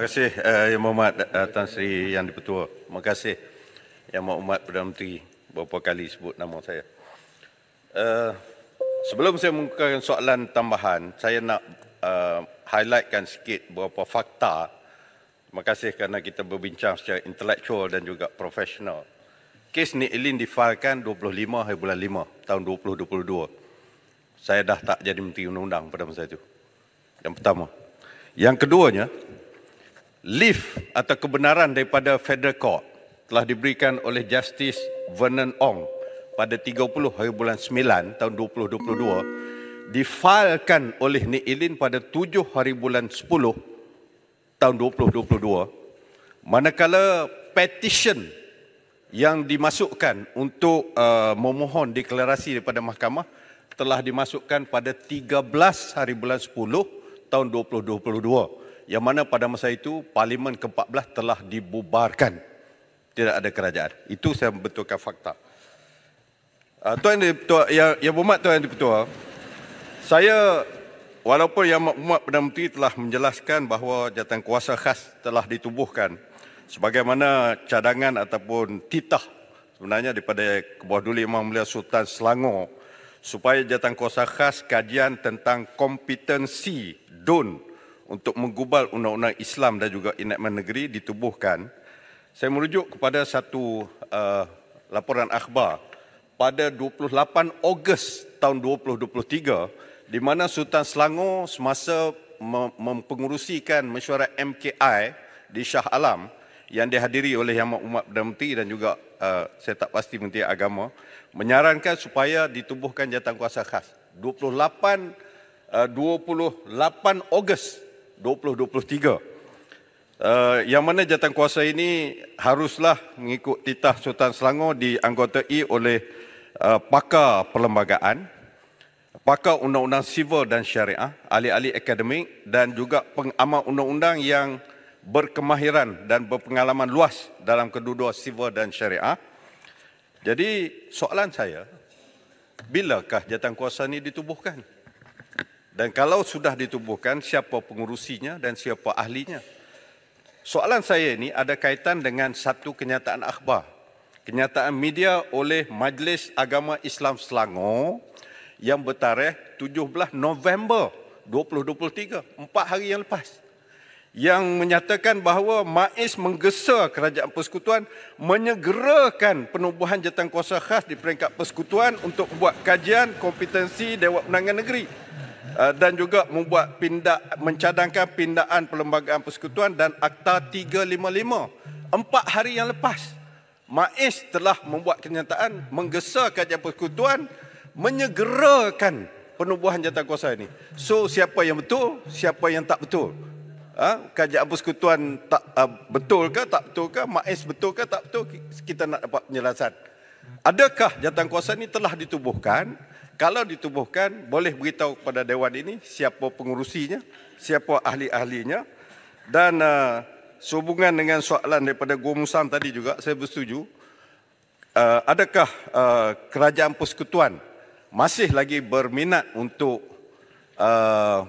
Terima kasih uh, Yang Mohamad uh, eh, Tan Sri Yang Dipertua. Terima kasih Yang Mohamad Perdana Menteri beberapa kali sebut nama saya. Uh, sebelum saya mengukakan soalan tambahan, saya nak uh, highlightkan sikit beberapa fakta. Terima kasih kerana kita berbincang secara intelektual dan juga profesional. Kes Nik Elin difailkan 25 hari bulan 5 tahun 2022. Saya dah tak jadi Menteri Undang-Undang pada masa itu. Yang pertama. Yang keduanya, lift atau kebenaran daripada Federal Court telah diberikan oleh Justice Vernon Ong pada 30 hari bulan 9 tahun 2022 difailkan oleh Nik Ilin pada 7 hari bulan 10 tahun 2022 manakala petition yang dimasukkan untuk uh, memohon deklarasi daripada mahkamah telah dimasukkan pada 13 hari bulan 10 tahun 2022 yang mana pada masa itu parlimen ke-14 telah dibubarkan. Tidak ada kerajaan. Itu saya betulkan fakta. Uh, Tuan yang Ketua, yang, yang berhormat Tuan yang Ketua, saya walaupun Yang Berhormat Perdana Menteri telah menjelaskan bahawa jatuh kuasa khas telah ditubuhkan sebagaimana cadangan ataupun titah sebenarnya daripada Kebuah Duli Imam Mulia Sultan Selangor supaya jatuh kuasa khas kajian tentang kompetensi DUN untuk menggubal undang-undang Islam dan juga enakmen negeri ditubuhkan, saya merujuk kepada satu uh, laporan akhbar pada 28 Ogos tahun 2023 di mana Sultan Selangor semasa mempengurusikan mesyuarat MKI di Shah Alam yang dihadiri oleh Yang Mahu Umat Perdana Menteri dan juga uh, saya tak pasti Menteri Agama menyarankan supaya ditubuhkan jatuh kuasa khas 28 uh, 28 Ogos 2023. Uh, eh, yang mana jawatan kuasa ini haruslah mengikut titah Sultan Selangor dianggotai oleh uh, pakar perlembagaan, pakar undang-undang sivil dan syariah, ahli-ahli akademik dan juga pengamal undang-undang yang berkemahiran dan berpengalaman luas dalam kedua-dua sivil dan syariah. Jadi soalan saya, bilakah jawatan kuasa ini ditubuhkan? Dan kalau sudah ditubuhkan, siapa pengurusinya dan siapa ahlinya? Soalan saya ini ada kaitan dengan satu kenyataan akhbar. Kenyataan media oleh Majlis Agama Islam Selangor yang bertarikh 17 November 2023, empat hari yang lepas. Yang menyatakan bahawa Maiz menggesa kerajaan persekutuan menyegerakan penubuhan jatuan kuasa khas di peringkat persekutuan untuk membuat kajian kompetensi Dewan Penangan Negeri Eh, dan juga membuat pindak mencadangkan pindaan perlembagaan persekutuan dan akta 355 empat hari yang lepas Maiz telah membuat kenyataan menggesa kajian persekutuan menyegerakan penubuhan jatah kuasa ini. So siapa yang betul, siapa yang tak betul? Ha? Kajian persekutuan tak uh, betul ke tak betul ke? Maiz betul ke tak betul? Kita nak dapat penjelasan. Adakah jatah kuasa ini telah ditubuhkan? kalau ditubuhkan boleh beritahu kepada dewan ini siapa pengurusinya, siapa ahli-ahlinya dan uh, sehubungan dengan soalan daripada Guru Musang tadi juga saya bersetuju uh, adakah uh, kerajaan persekutuan masih lagi berminat untuk uh,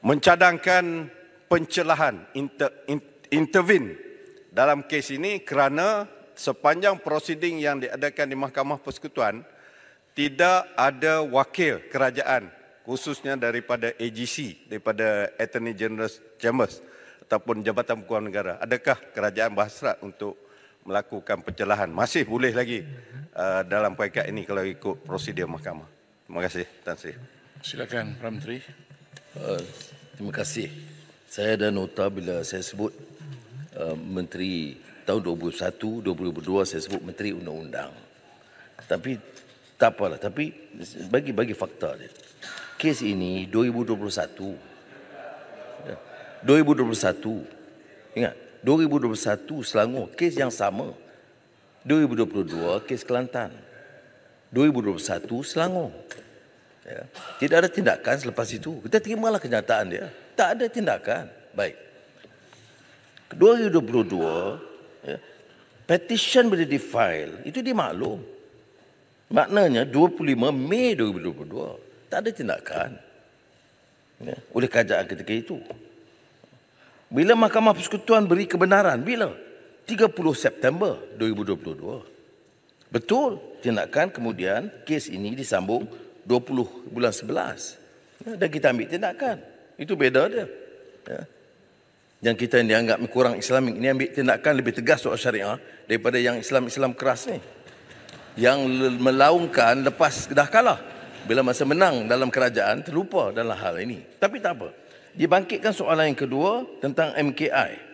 mencadangkan pencelahan inter, in, intervene dalam kes ini kerana sepanjang prosiding yang diadakan di Mahkamah Persekutuan tidak ada wakil kerajaan khususnya daripada AGC daripada Attorney General Chambers ataupun Jabatan Pengkuasaan Negara adakah kerajaan berhasrat untuk melakukan pencelahan masih boleh lagi uh, dalam perikat ini kalau ikut prosedur mahkamah terima kasih Tan Sri silakan Prime Menteri uh, terima kasih saya dan nota bila saya sebut uh, menteri tahun 2021 2022 saya sebut menteri undang-undang tapi tak apalah tapi bagi bagi fakta dia. Kes ini 2021. 2021. Ya. Ingat 2021 Selangor kes yang sama. 2022 kes Kelantan. 2021 Selangor. Ya. Tidak ada tindakan selepas itu. Kita terimalah kenyataan dia. Tak ada tindakan. Baik. 2022 ya, petition boleh di itu dia maklum Maknanya 25 Mei 2022 tak ada tindakan ya, oleh kajian ketika itu. Bila Mahkamah Persekutuan beri kebenaran? Bila? 30 September 2022. Betul tindakan kemudian kes ini disambung 20 bulan 11. Ya, dan kita ambil tindakan. Itu beda dia. Ya. Yang kita yang dianggap kurang Islamik ini ambil tindakan lebih tegas soal syariah daripada yang Islam-Islam keras ni yang melaungkan lepas dah kalah. Bila masa menang dalam kerajaan, terlupa dalam hal ini. Tapi tak apa. Dia bangkitkan soalan yang kedua tentang MKI.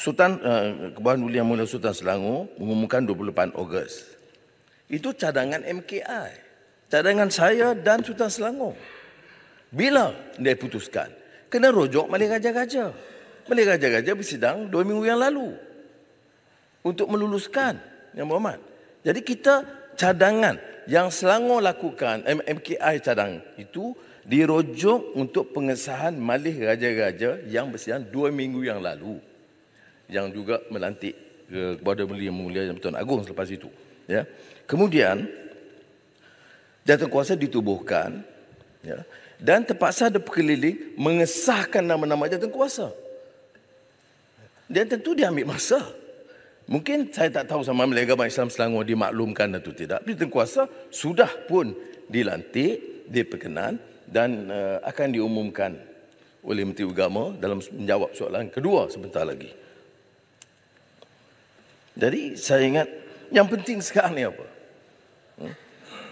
Sultan eh, Kebahan Ulian Mulia Sultan Selangor mengumumkan 28 Ogos. Itu cadangan MKI. Cadangan saya dan Sultan Selangor. Bila dia putuskan? Kena rojok Malik Raja Gajah. Malik Raja Gajah bersidang dua minggu yang lalu untuk meluluskan yang Muhammad. Jadi kita cadangan yang Selangor lakukan MMKI cadang itu dirojok untuk pengesahan malih raja-raja yang bersidang dua minggu yang lalu yang juga melantik kepada Beli Mulia Yang tuan agung selepas itu. Ya. Kemudian jatuh kuasa ditubuhkan ya, dan terpaksa ada berkeliling mengesahkan nama-nama jatuh kuasa. Dan tentu dia ambil masa. Mungkin saya tak tahu sama ada agama Islam Selangor dimaklumkan atau tidak. Tapi kuasa sudah pun dilantik, diperkenan dan uh, akan diumumkan oleh Menteri Agama dalam menjawab soalan kedua sebentar lagi. Jadi saya ingat yang penting sekarang ni apa? Hmm?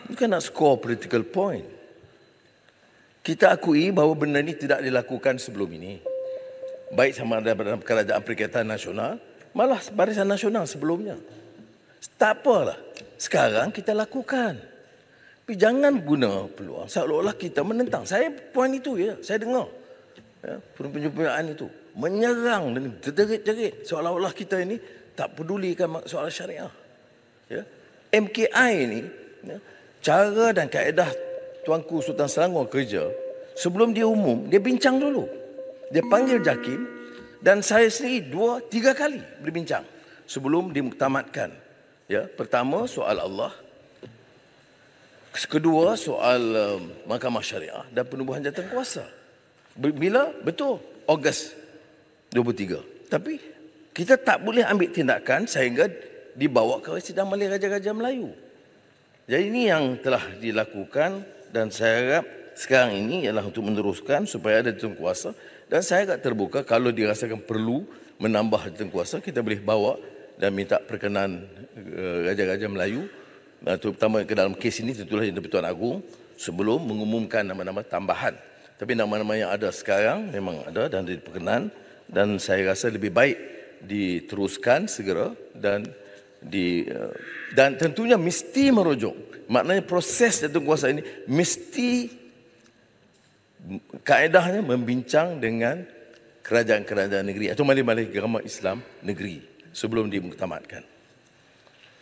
Bukan nak score political point. Kita akui bahawa benda ini tidak dilakukan sebelum ini. Baik sama ada dalam kerajaan perikatan nasional Malah Barisan Nasional sebelumnya. Tak apalah. Sekarang kita lakukan. Tapi jangan guna peluang seolah-olah kita menentang. Saya puan itu ya. Saya dengar. Ya, penyempurnaan itu. Menyerang dan terderit-derit. Seolah-olah kita ini tak pedulikan soal syariah. Ya. MKI ini, ya, cara dan kaedah Tuanku Sultan Selangor kerja, sebelum dia umum, dia bincang dulu. Dia panggil jakim, dan saya sendiri dua tiga kali berbincang sebelum dimuktamadkan. Ya, pertama soal Allah. Kedua soal um, Mahkamah Syariah dan penubuhan jawatan kuasa. Bila betul Ogos 23. Tapi kita tak boleh ambil tindakan sehingga dibawa ke sidang Malaysia Raja-Raja Melayu. Jadi ini yang telah dilakukan dan saya harap sekarang ini ialah untuk meneruskan supaya ada tuan kuasa dan saya agak terbuka kalau dirasakan perlu menambah jabatan kuasa, kita boleh bawa dan minta perkenan eh, Raja-Raja Melayu. Eh, terutama ke dalam kes ini tentulah yang Tuan Agung sebelum mengumumkan nama-nama tambahan. Tapi nama-nama yang ada sekarang memang ada dan diperkenan dan saya rasa lebih baik diteruskan segera dan di eh, dan tentunya mesti merujuk maknanya proses datuk kuasa ini mesti kaedahnya membincang dengan kerajaan-kerajaan negeri atau malih-malih agama Islam negeri sebelum dimuktamadkan.